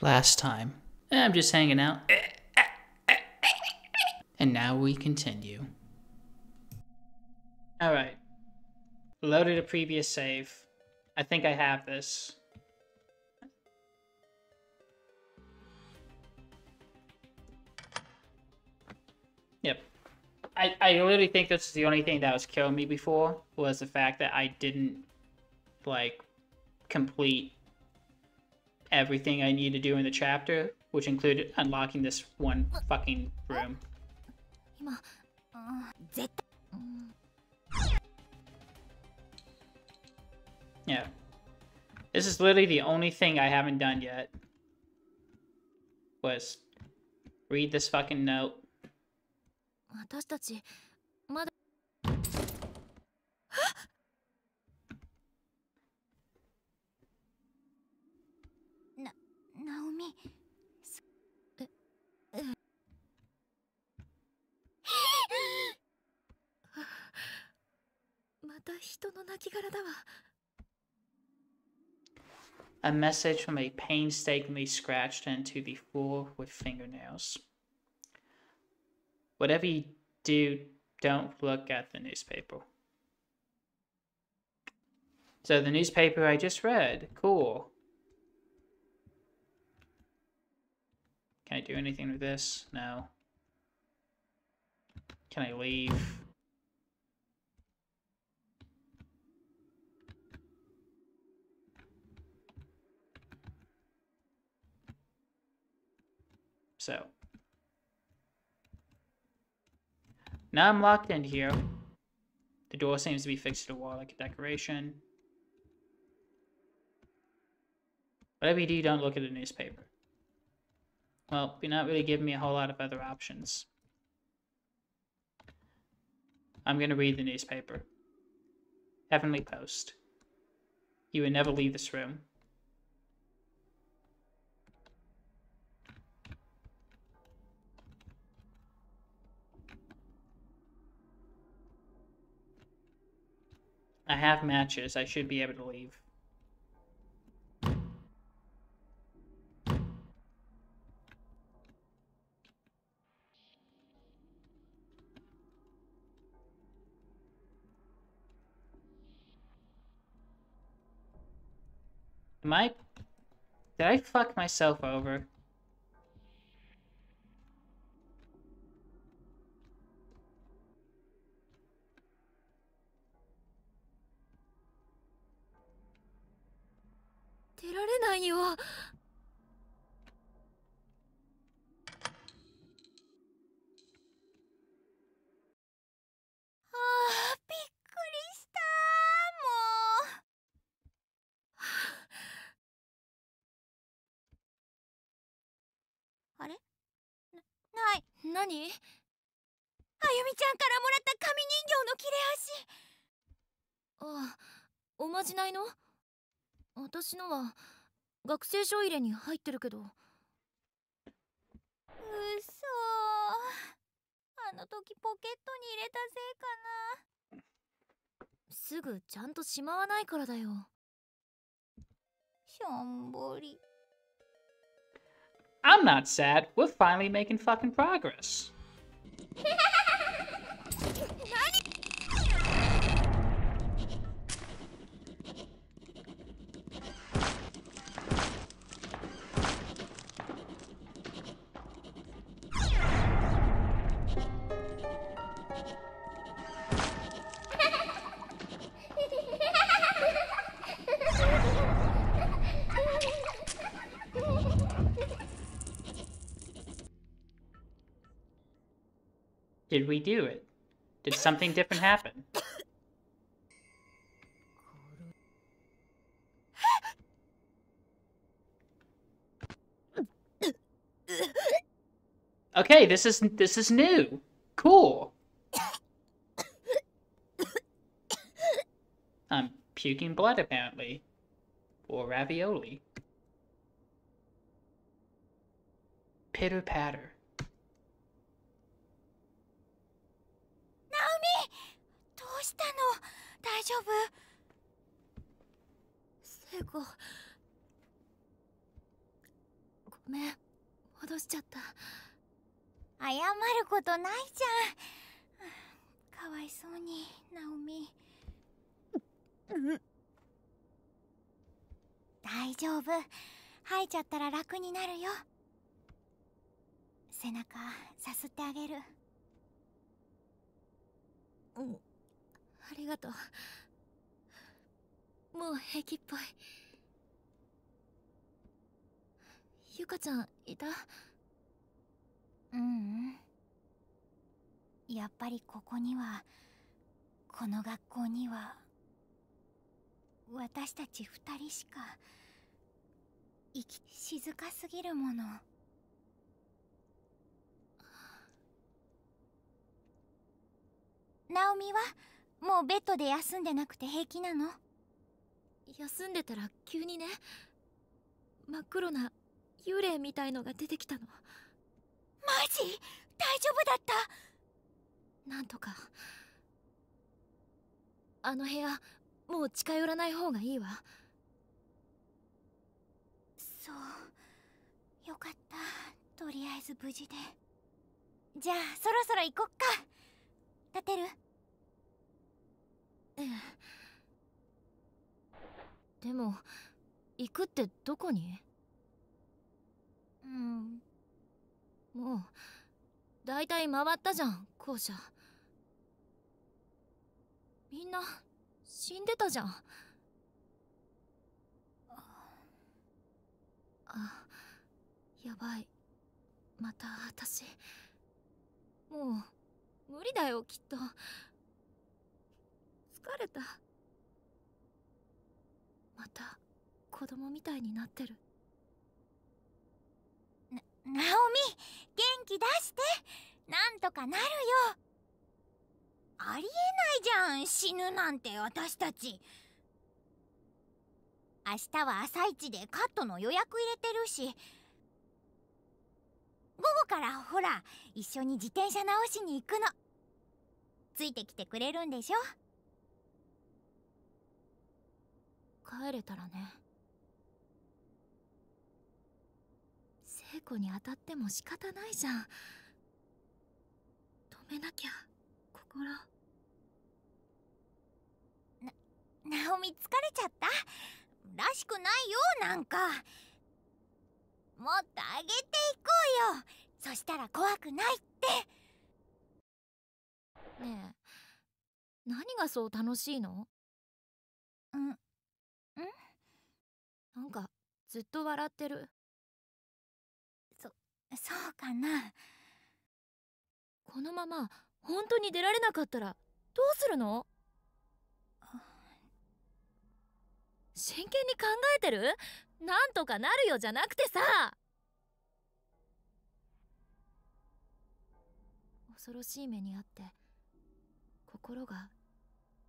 last time. I'm just hanging out. And now we continue. Alright. Loaded a previous save. I think I have this. Yep. I, I literally think this is the only thing that was killing me before, was the fact that I didn't, like, complete everything I need to do in the chapter, which included unlocking this one fucking room. Yeah. This is literally the only thing I haven't done yet. Was read this fucking note. A message from a painstakingly scratched into the floor with fingernails. Whatever you do, don't look at the newspaper. So the newspaper I just read, cool. Can I do anything with this? No. Can I leave? So now I'm locked in here. The door seems to be fixed to the wall like a decoration. Whatever you do, don't look at the newspaper. Well, you're not really giving me a whole lot of other options. I'm going to read the newspaper. Heavenly Post. You would never leave this room. I have matches. I should be able to leave. Am I... Did I fuck myself over? 出られないよあれない何あゆみちゃんからもらった紙人形の切れ端ああおまじないの私のは学生証入れに入ってるけどうそあの時ポケットに入れたせいかなすぐちゃんとしまわないからだよしょんぼり I'm not sad. We're finally making fucking progress. Did we do it? Did something different happen? Okay, this is this is new. I'm puking blood, apparently. Or ravioli. Pitter patter. Naomi! どうしたの大丈夫聖子ごめん戻しちゃった謝ることないじゃんかわいそうにナオミ。大丈夫吐いちゃったら楽になるよ背中さすってあげるうんありがとうもう平気っぽいゆかちゃんいたううん、うん、やっぱりここにはこの学校には私たち二人しか生き静かすぎるものナオミはもうベッドで休んでなくて平気なの休んでたら急にね真っ黒な幽霊みたいのが出てきたのマジ大丈夫だったなんとかあの部屋もう近寄らない方がいいわそうよかったとりあえず無事でじゃあそろそろ行こっか立てるええでも行くってどこにうんもうだいたい回ったじゃん校舎みんな死んでたじゃんあやばいまた私もう無理だよきっと疲れたまた子供みたいになってるな直美元気出してなんとかなるよありえないじゃん死ぬなんて私たち明日は朝一でカットの予約入れてるし午後からほら一緒に自転車直しに行くのついてきてくれるんでしょ帰れたらね聖子に当たっても仕方ないじゃん止めなきゃ。ころなナオミ疲れちゃったらしくないよなんかもっと上げていこうよそしたら怖くないってねえ何がそう楽しいのんんなんかずっと笑ってるそそうかなこのまま本当に出られなかったらどうするの真剣に考えてるなんとかなるよじゃなくてさ恐ろしい目にあって心が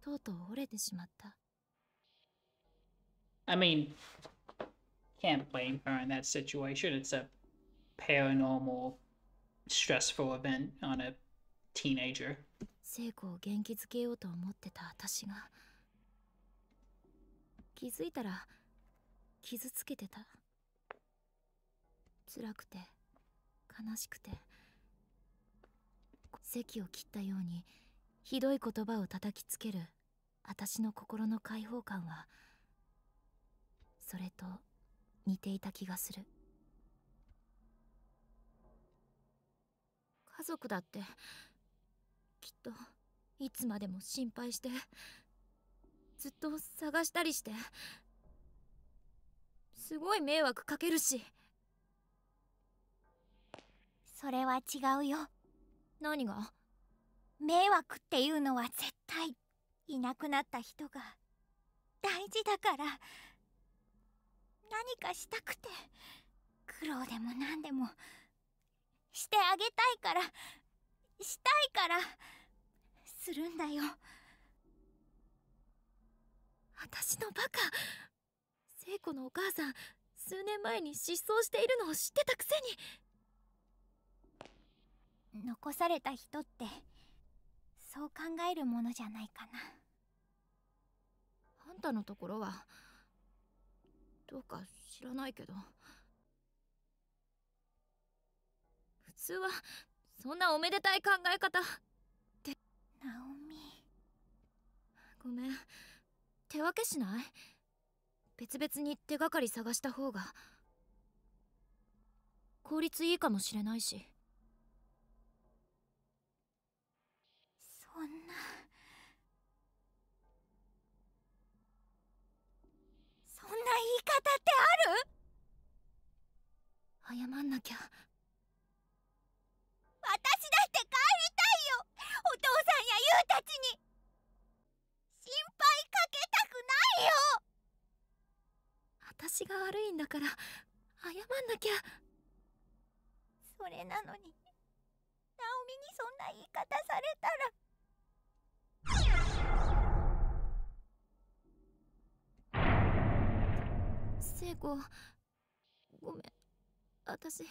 とうとう折れてしまった I mean can't blame her in that situation it's a paranormal stressful event on a teenager. 聖子を元気づけようと思ってた私が気づいたら傷つけてた辛くて悲しくて席を切ったようにひどい言葉を叩きつける私の心の解放感はそれと似ていた気がする家族だってきっといつまでも心配してずっと探したりしてすごい迷惑かけるしそれは違うよ何が迷惑っていうのは絶対いなくなった人が大事だから何かしたくて苦労でも何でもしてあげたいからしたいから。するんだよ私のバカ聖子のお母さん数年前に失踪しているのを知ってたくせに残された人ってそう考えるものじゃないかなあんたのところはどうか知らないけど普通はそんなおめでたい考え方ナオミごめん手分けしない別々に手がかり探した方が効率いいかもしれないしそんなそんな言い方ってある謝んなきゃ私が悪いんだから謝んなきゃそれなのにナオミにそんな言い方されたら。聖子ごめん私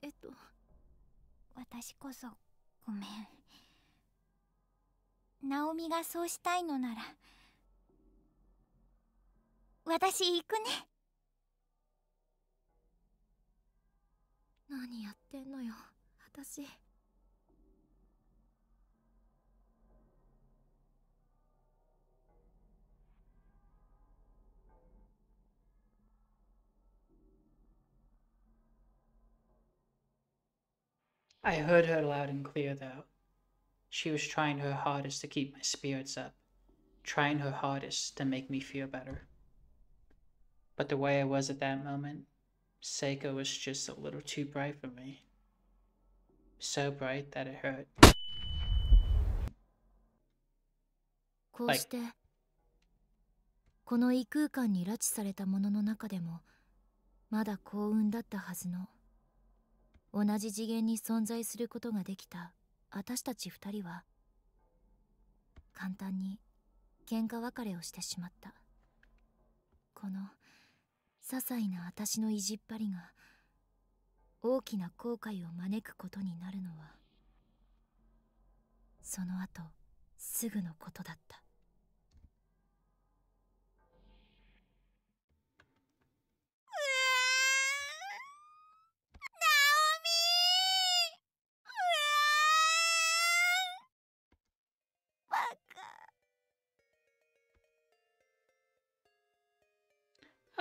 えっと私こそごめん。ナオミがそうしたいのなら私行くね何やってんのよ私 I heard her loud and clear though. She was trying her hardest to keep my spirits up, trying her hardest to make me feel better. But the way I was at that moment, Seiko was just a little too bright for me. So bright that it hurt. Like, この異空間に拉致されたものの中でもまだ幸運だったはずの同じ次元に存在することができた私たち二人は簡単に喧嘩別れをしてしまったこの些細な私の意地っ張りが大きな後悔を招くことになるのはその後すぐのことだった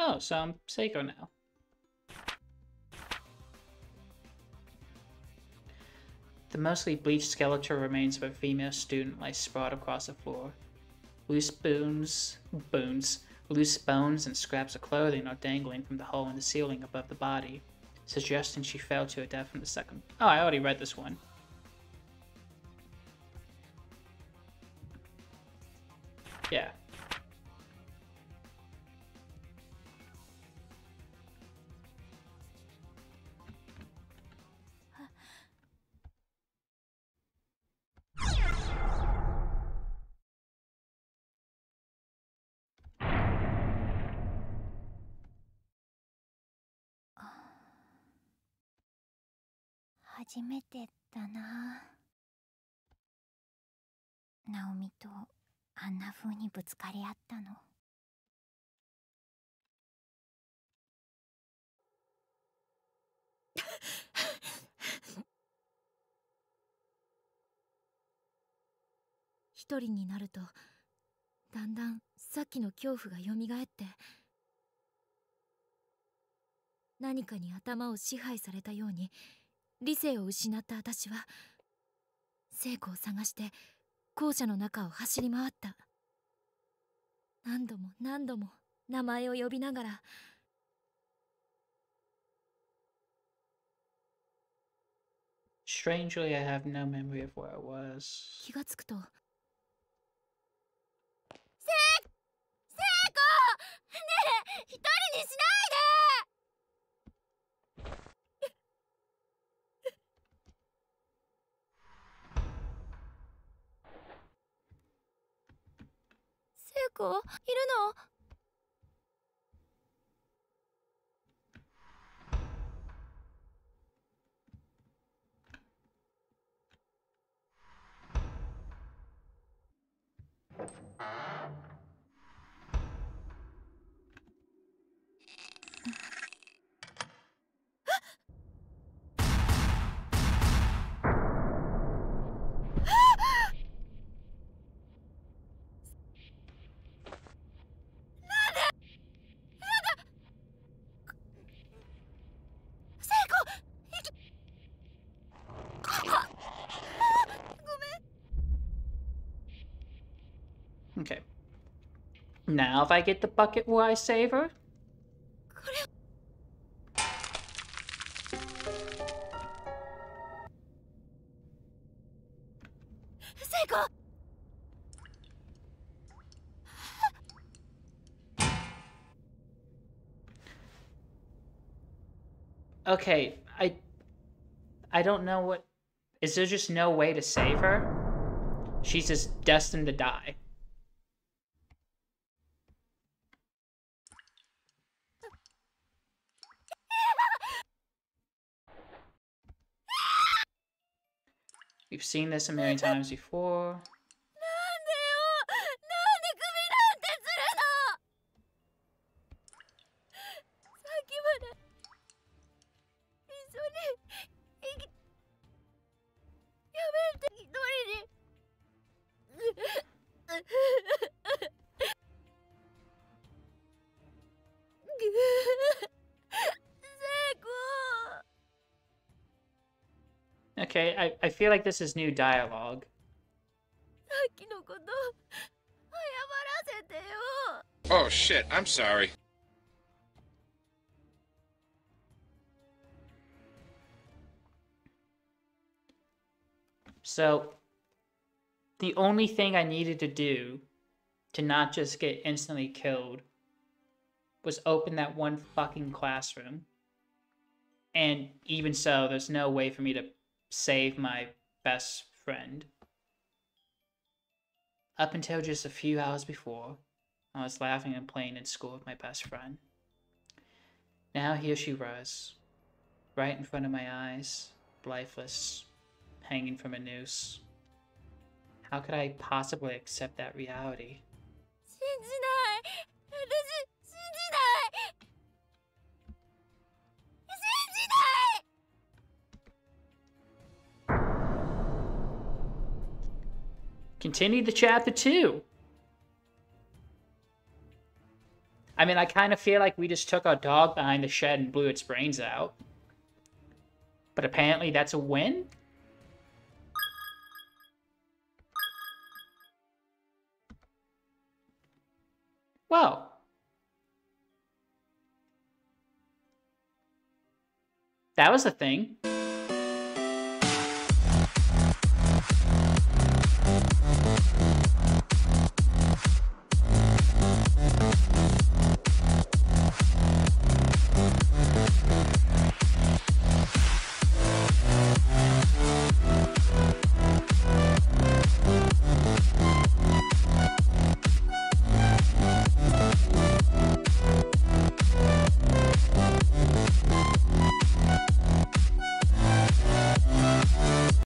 Oh, so I'm Seiko now. The mostly bleached skeletal remains of a female student lies sprawled across the floor. Loose bones, bones, loose bones and scraps of clothing are dangling from the hole in the ceiling above the body, suggesting she fell to her death from the second. Oh, I already read this one. Yeah. 初めてだなナオミとあんな風にぶつかり合ったの一人になるとだんだんさっきの恐怖がよみがえって何かに頭を支配されたように理性を失った私は聖子を探して校舎の中を走り回った何度も何度も名前を呼びながら気がつくと聖聖ねえ一人にしないで子いるの Now if I get the bucket, will I save her? Okay, I I don't know what is there just no way to save her? She's just destined to die. We've seen this a million times before. Okay, I, I feel like this is new dialogue. Oh shit, I'm sorry. So, the only thing I needed to do to not just get instantly killed was open that one fucking classroom. And even so, there's no way for me to save my best friend. Up until just a few hours before, I was laughing and playing in school with my best friend. Now here she was, right in front of my eyes, lifeless, hanging from a noose. How could I possibly accept that reality? Continue to chapter two. I mean, I kind of feel like we just took our dog behind the shed and blew its brains out. But apparently that's a win? Well. That was a thing.